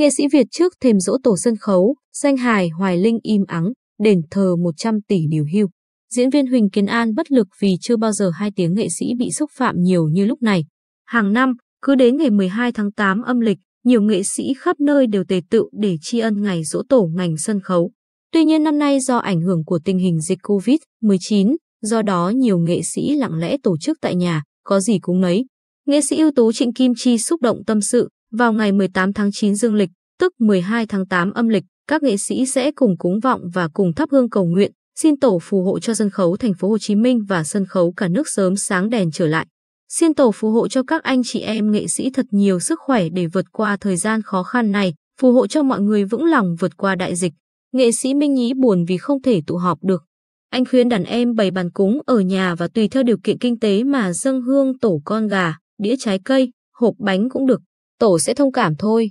Nghệ sĩ Việt trước thềm dỗ tổ sân khấu, danh hài Hoài Linh im ắng, đền thờ 100 tỷ điều hưu. Diễn viên Huỳnh Kiến An bất lực vì chưa bao giờ hai tiếng nghệ sĩ bị xúc phạm nhiều như lúc này. Hàng năm, cứ đến ngày 12 tháng 8 âm lịch, nhiều nghệ sĩ khắp nơi đều tề tựu để tri ân ngày dỗ tổ ngành sân khấu. Tuy nhiên năm nay do ảnh hưởng của tình hình dịch Covid-19, do đó nhiều nghệ sĩ lặng lẽ tổ chức tại nhà, có gì cũng nấy. Nghệ sĩ ưu tú Trịnh Kim Chi xúc động tâm sự, vào ngày 18 tháng 9 dương lịch, tức 12 tháng 8 âm lịch, các nghệ sĩ sẽ cùng cúng vọng và cùng thắp hương cầu nguyện, xin tổ phù hộ cho sân khấu thành phố Hồ Chí Minh và sân khấu cả nước sớm sáng đèn trở lại. Xin tổ phù hộ cho các anh chị em nghệ sĩ thật nhiều sức khỏe để vượt qua thời gian khó khăn này, phù hộ cho mọi người vững lòng vượt qua đại dịch. Nghệ sĩ Minh Nhí buồn vì không thể tụ họp được. Anh khuyên đàn em bày bàn cúng ở nhà và tùy theo điều kiện kinh tế mà dâng hương tổ con gà, đĩa trái cây, hộp bánh cũng được tổ sẽ thông cảm thôi.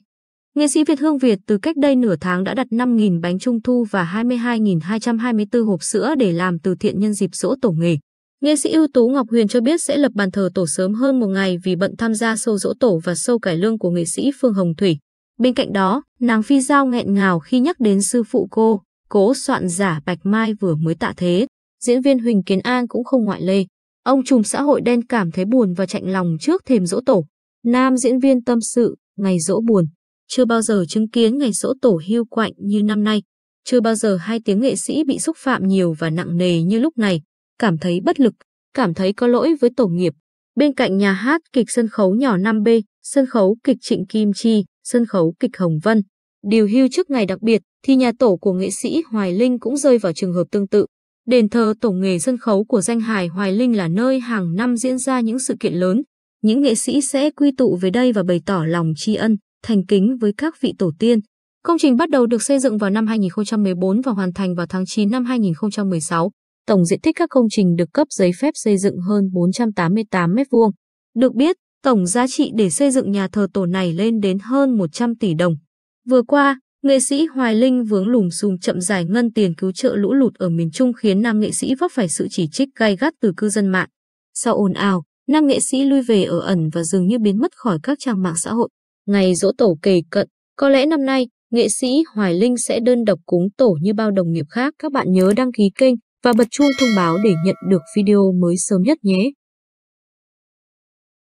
Nghệ sĩ Việt Hương Việt từ cách đây nửa tháng đã đặt 5.000 bánh trung thu và 22.224 hộp sữa để làm từ thiện nhân dịp dỗ tổ nghề. Nghệ sĩ ưu tú Ngọc Huyền cho biết sẽ lập bàn thờ tổ sớm hơn một ngày vì bận tham gia sâu dỗ tổ và sâu cải lương của nghệ sĩ Phương Hồng Thủy. Bên cạnh đó, nàng phi giao nghẹn ngào khi nhắc đến sư phụ cô, cố soạn giả Bạch Mai vừa mới tạ thế. Diễn viên Huỳnh Kiến An cũng không ngoại lệ. Ông trùm xã hội đen cảm thấy buồn và chạnh lòng trước thềm dỗ tổ. Nam diễn viên tâm sự, ngày dỗ buồn, chưa bao giờ chứng kiến ngày dỗ tổ hưu quạnh như năm nay, chưa bao giờ hai tiếng nghệ sĩ bị xúc phạm nhiều và nặng nề như lúc này, cảm thấy bất lực, cảm thấy có lỗi với tổ nghiệp. Bên cạnh nhà hát kịch sân khấu nhỏ 5B, sân khấu kịch Trịnh Kim Chi, sân khấu kịch Hồng Vân, điều hưu trước ngày đặc biệt thì nhà tổ của nghệ sĩ Hoài Linh cũng rơi vào trường hợp tương tự. Đền thờ tổ nghề sân khấu của danh hài Hoài Linh là nơi hàng năm diễn ra những sự kiện lớn, những nghệ sĩ sẽ quy tụ về đây và bày tỏ lòng tri ân, thành kính với các vị tổ tiên. Công trình bắt đầu được xây dựng vào năm 2014 và hoàn thành vào tháng 9 năm 2016. Tổng diện tích các công trình được cấp giấy phép xây dựng hơn 488 m2. Được biết, tổng giá trị để xây dựng nhà thờ tổ này lên đến hơn 100 tỷ đồng. Vừa qua, nghệ sĩ Hoài Linh vướng lùm xùm chậm giải ngân tiền cứu trợ lũ lụt ở miền Trung khiến nam nghệ sĩ vấp phải sự chỉ trích gay gắt từ cư dân mạng. Sau ồn ào, nam nghệ sĩ lui về ở ẩn và dường như biến mất khỏi các trang mạng xã hội. Ngày dỗ tổ kề cận, có lẽ năm nay, nghệ sĩ Hoài Linh sẽ đơn độc cúng tổ như bao đồng nghiệp khác. Các bạn nhớ đăng ký kênh và bật chuông thông báo để nhận được video mới sớm nhất nhé.